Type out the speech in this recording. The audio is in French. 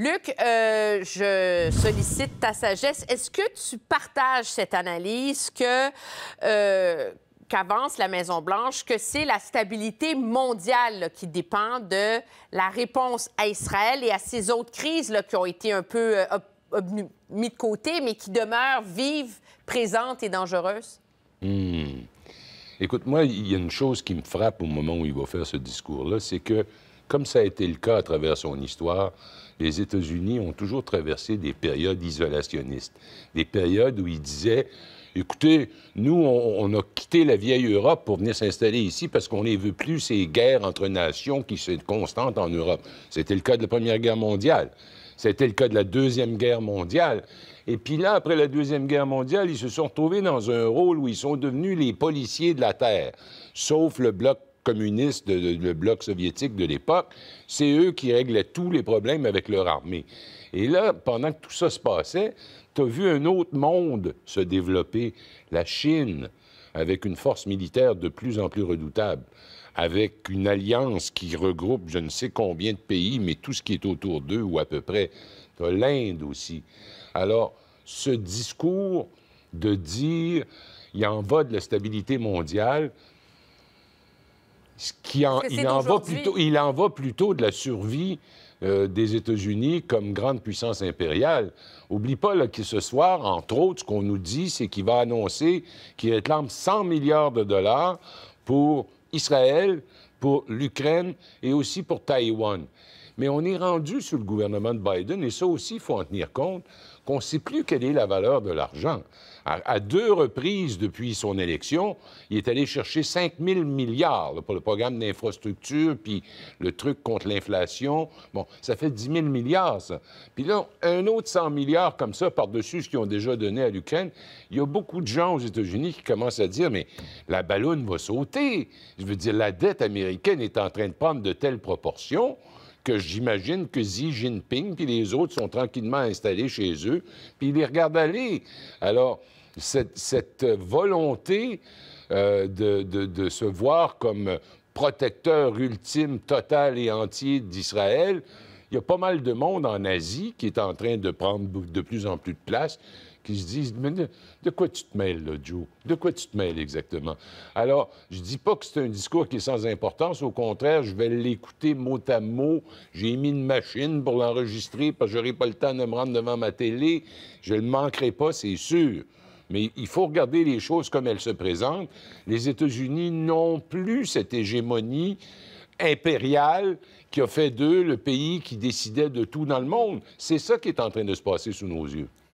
Luc, euh, je sollicite ta sagesse. Est-ce que tu partages cette analyse que euh, qu'avance la Maison Blanche, que c'est la stabilité mondiale qui dépend de la réponse à Israël et à ces autres crises là, qui ont été un peu euh, mis de côté, mais qui demeurent vives, présentes et dangereuses? Hmm. Écoute, moi, il y a une chose qui me frappe au moment où il va faire ce discours-là, c'est que comme ça a été le cas à travers son histoire, les États-Unis ont toujours traversé des périodes isolationnistes, des périodes où ils disaient Écoutez, nous, on, a quitté la vieille Europe pour venir s'installer ici parce qu'on ne veut plus ces guerres entre nations qui sont constantes en Europe. C'était le cas de la Première Guerre mondiale. C'était le cas de la Deuxième Guerre mondiale. Et puis là, après la Deuxième Guerre mondiale, ils se sont retrouvés dans un rôle où ils sont devenus les policiers de la Terre, sauf le bloc communistes, de, le bloc soviétique de l'époque, c'est eux qui réglaient tous les problèmes avec leur armée. Et là, pendant que tout ça se passait, tu as vu un autre monde se développer, la Chine, avec une force militaire de plus en plus redoutable, avec une alliance qui regroupe je ne sais combien de pays, mais tout ce qui est autour d'eux ou à peu près. Tu l'Inde aussi. Alors, ce discours de dire il en va de la stabilité mondiale, il, en va plutôt, de la survie euh, des États-Unis comme grande puissance impériale. Oublie pas que ce soir, entre autres, ce qu'on nous dit, c'est qu'il va annoncer qu'il réclame 100 milliards de dollars pour Israël, pour l'Ukraine et aussi pour Taïwan. Mais on est rendu sous le gouvernement de Biden, et ça aussi, il faut en tenir compte, qu'on ne sait plus quelle est la valeur de l'argent. À, deux reprises depuis son élection, il est allé chercher 5 000 milliards pour le programme d'infrastructure, puis le truc contre l'inflation. Bon, ça fait 10 000 milliards, ça. Puis là, un autre 100 milliards comme ça par-dessus ce qu'ils ont déjà donné à l'Ukraine. Il y a beaucoup de gens aux États-Unis qui commencent à dire, mais la ballonne va sauter. Je veux dire, la dette américaine est en train de prendre de telles proportions que j'imagine que Xi Jinping puis les autres sont tranquillement installés chez eux, puis ils les regardent aller. Alors, cette, volonté euh, de se voir comme protecteur ultime, total et entier d'Israël, il y a pas mal de monde en Asie qui est en train de prendre de plus en plus de place, qui se disent Mais de, quoi tu te mêles, là, Joe De quoi tu te mêles exactement Alors, je dis pas que c'est un discours qui est sans importance. Au contraire, je vais l'écouter mot à mot. J'ai mis une machine pour l'enregistrer parce que j'aurai pas le temps de me rendre devant ma télé. Je ne le manquerai pas, c'est sûr. Mais il faut regarder les choses comme elles se présentent. Les États-Unis n'ont plus cette hégémonie Impérial qui a fait d'eux le pays qui décidait de tout dans le monde. C'est ça qui est en train de se passer sous nos yeux.